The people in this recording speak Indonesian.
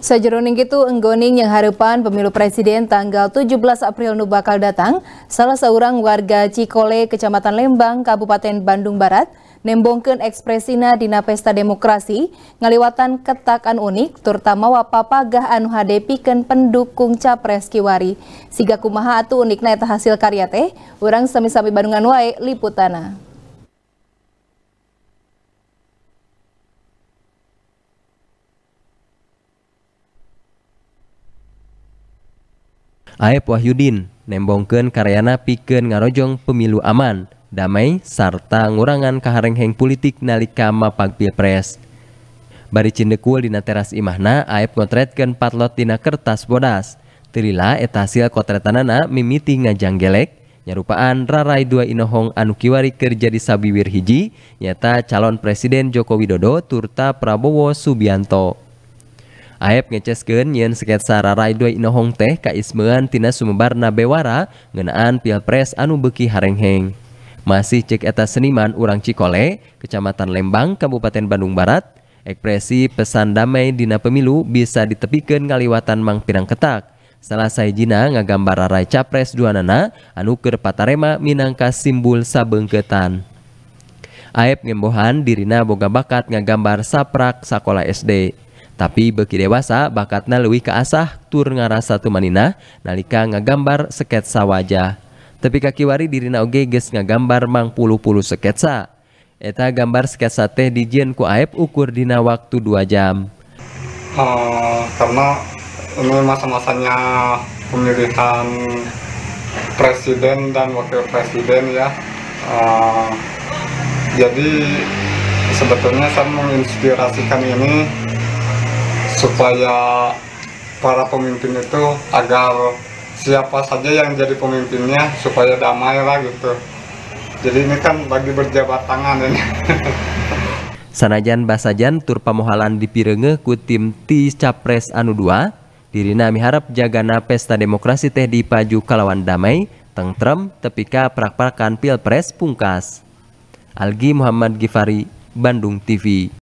Sajeroning itu enggoning yang harapan pemilu presiden tanggal 17 April nu bakal datang, salah seorang warga Cikole, Kecamatan Lembang, Kabupaten Bandung Barat, nembongken ekspresina dina pesta demokrasi, ngaliwatan ketakan unik, terutama wapapagah anu ken pendukung capres kiwari. Siga kumaha atu unik naeta hasil karya teh, urang sami-sami Bandungan wae liputana. Aep Wahyudin nembongken karyana piken ngarojong pemilu aman, damai sarta ngurangan kaharengheng politik nalika mapag pilpres. Bari cindekul dina teras imahna Aep ngotretkeun patlot dina kertas bodas. Tilila eta hasil kotretanana mimiti gelek. nyarupaan Rarai dua Inohong anukiwari kerja di Sabiwir hiji nyata calon presiden Joko Widodo turta Prabowo Subianto. Aep ngeceskeun yen sketsa Rarai Doi Inohong teh kaismeuan tina sumbar nabewara ngenaan Pilpres anu beki harengheng. Masih cek eta seniman urang Cikole, Kecamatan Lembang, Kabupaten Bandung Barat, ekspresi pesan damai dina pemilu bisa ditepikan ngaliwatan Mang Pirang Ketak. Salah sayjina ngagambar Rarai Capres Duanana anu keur patarema minangka simbol sabengketan. Aep ngembohan dirina boga bakat ngagambar saprak sakola SD. Tapi beki dewasa bakatnya lebih keasah tur ngarasa tumanina nalika ngagambar sketsa wajah. Tapi kaki wari diri oge ges ngagambar mang puluh-puluh sketsa. Eta gambar sketsa teh dijen ku aib ukur dina waktu dua jam. Uh, karena ini masa-masanya pemilihan presiden dan wakil presiden ya. Uh, jadi sebetulnya saya menginspirasikan ini supaya para pemimpin itu agar siapa saja yang jadi pemimpinnya supaya damai lah gitu. Jadi ini kan bagi berjabat tangan ini. Sanajan basajan tur pamohalan di Pirenge ku tim ti Capres Anu 2, dirina miharap jagana pesta demokrasi teh di Paju kalawan damai, tengtrem tepika prak-prakan pilpres pungkas. Algi Muhammad Gifari, Bandung TV.